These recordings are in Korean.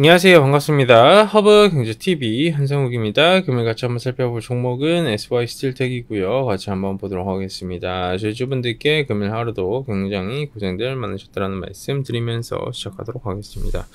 안녕하세요. 반갑습니다. 허브 경제TV 한상욱입니다. 금일 같이 한번 살펴볼 종목은 SY 스틸텍이고요. 같이 한번 보도록 하겠습니다. 주주분들께 금일 하루도 굉장히 고생들 많으셨다는 말씀 드리면서 시작하도록 하겠습니다.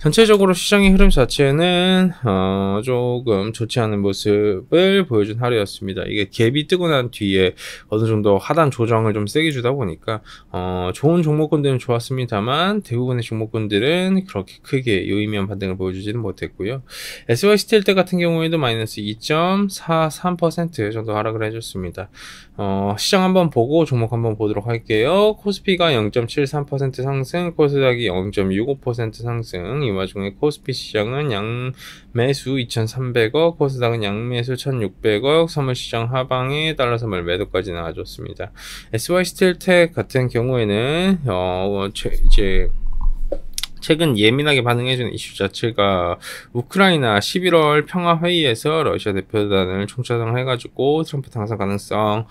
전체적으로 시장의 흐름 자체는 어, 조금 좋지 않은 모습을 보여준 하루였습니다. 이게 갭이 뜨고 난 뒤에 어느 정도 하단 조정을 좀 세게 주다 보니까 어, 좋은 종목군들은 좋았습니다만 대부분의 종목군들은 그렇게 크게 요인면 이런 반등을 보여주지는 못했고요. SY 스틸때 같은 경우에도 마이너스 2.43% 정도 하락을 해줬습니다. 어, 시장 한번 보고 종목 한번 보도록 할게요. 코스피가 0.73% 상승, 코스닥이 0.65% 상승. 이 와중에 코스피 시장은 양매수 2,300억, 코스닥은 양매수 1,600억, 선물시장 하방에 달러 선물 매도까지 나와줬습니다. SY 스틸텍 같은 경우에는 어, 이제 최근 예민하게 반응해주는 이슈 자체가 우크라이나 11월 평화회의에서 러시아 대표단을 총차장해가지고 트럼프 당선 가능성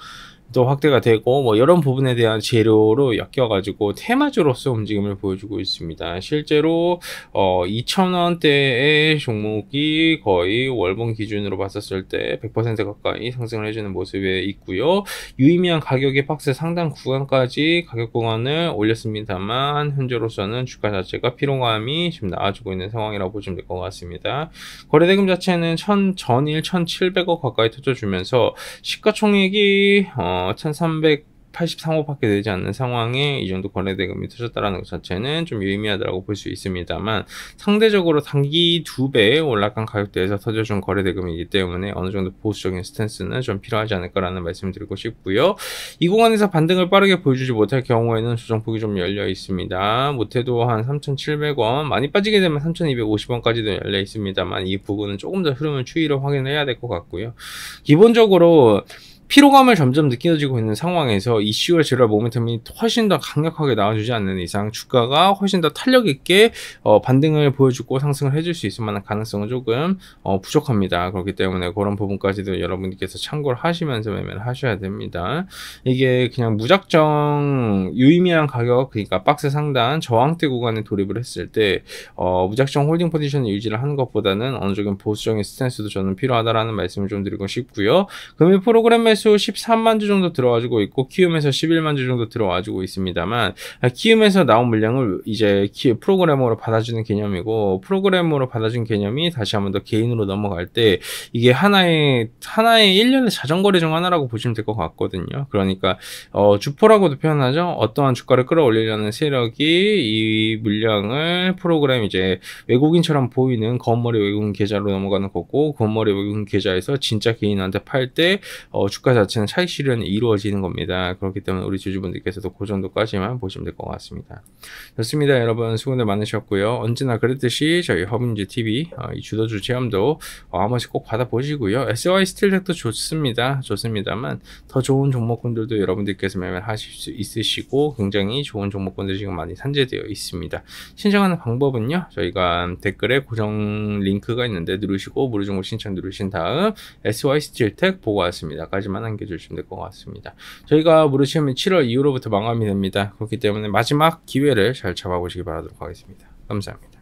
또 확대가 되고 뭐 이런 부분에 대한 재료로 엮여가지고 테마주로서 움직임을 보여주고 있습니다. 실제로 어2천원대의 종목이 거의 월봉 기준으로 봤었을 때 100% 가까이 상승을 해주는 모습에 있고요. 유의미한 가격의 박스 상당 구간까지 가격 구간을 올렸습니다만 현재로서는 주가 자체가 피로감이 지금 나아지고 있는 상황이라고 보시면 될 것 같습니다. 거래대금 자체는 천, 전일 1,700억 가까이 터져주면서 시가총액이 어 1383호밖에 되지 않는 상황에 이 정도 거래대금이 터졌다는 것 자체는 좀 유의미하다고 볼 수 있습니다만 상대적으로 단기 두배 올라간 가격대에서 터져준 거래대금이기 때문에 어느 정도 보수적인 스탠스는 좀 필요하지 않을까라는 말씀을 드리고 싶고요. 이공간에서 반등을 빠르게 보여주지 못할 경우에는 조정폭이 좀 열려 있습니다. 못해도 한 3,700원 많이 빠지게 되면 3,250원까지도 열려 있습니다만 이 부분은 조금 더 흐름을 추이로 확인해야 될 것 같고요. 기본적으로 피로감을 점점 느껴지고 있는 상황에서 이 10월 제럴 모멘텀이 훨씬 더 강력하게 나와주지 않는 이상 주가가 훨씬 더 탄력 있게 어, 반등을 보여주고 상승을 해줄 수 있을 만한 가능성은 조금 어, 부족합니다. 그렇기 때문에 그런 부분까지도 여러분께서 참고를 하시면서 매매를 하셔야 됩니다. 이게 그냥 무작정 유의미한 가격 그러니까 박스 상단 저항대 구간에 돌입을 했을 때 어, 무작정 홀딩 포지션을 유지를 하는 것보다는 어느 정도 보수적인 스탠스도 저는 필요하다라는 말씀을 좀 드리고 싶고요. 금일 프로그램에 키움 13만 주 정도 들어와주고 있고 키움에서 11만 주 정도 들어와주고 있습니다만 아, 키움에서 나온 물량을 이제 키, 프로그램으로 받아주는 개념이고 프로그램으로 받아준 개념이 다시 한번 더 개인으로 넘어갈 때 이게 하나의 하나의 1년의 자전거래 중 하나라고 보시면 될 것 같거든요. 그러니까 어, 주포라고도 표현하죠. 어떠한 주가를 끌어올리려는 세력이 이 물량을 프로그램 이제 외국인처럼 보이는 건머리 외국인 계좌로 넘어가는 거고 건머리 외국인 계좌에서 진짜 개인한테 팔때 어, 주 주가 자체는 차익 실현이 이루어지는 겁니다. 그렇기 때문에 우리 주주분들께서도 그 정도까지만 보시면 될 것 같습니다. 좋습니다. 여러분 수고들 많으셨고요. 언제나 그랬듯이 저희 허민주 TV 어, 이 주도주 체험도 어, 한 번씩 꼭 받아보시고요. SY 스틸렉도 좋습니다. 좋습니다만 더 좋은 종목군들도 여러분들께서 매매하실 수 있으시고 굉장히 좋은 종목군들이 지금 많이 산재되어 있습니다. 신청하는 방법은요. 저희가 댓글에 고정 링크가 있는데 누르시고 무료 정보 신청 누르신 다음 SY 스틸텍 보고 왔습니다까지 메시지만 남겨주시면 될 것 같습니다. 저희가 무르시면 7월 이후로부터 마감이 됩니다. 그렇기 때문에 마지막 기회를 잘 잡아보시기 바라도록 하겠습니다. 감사합니다.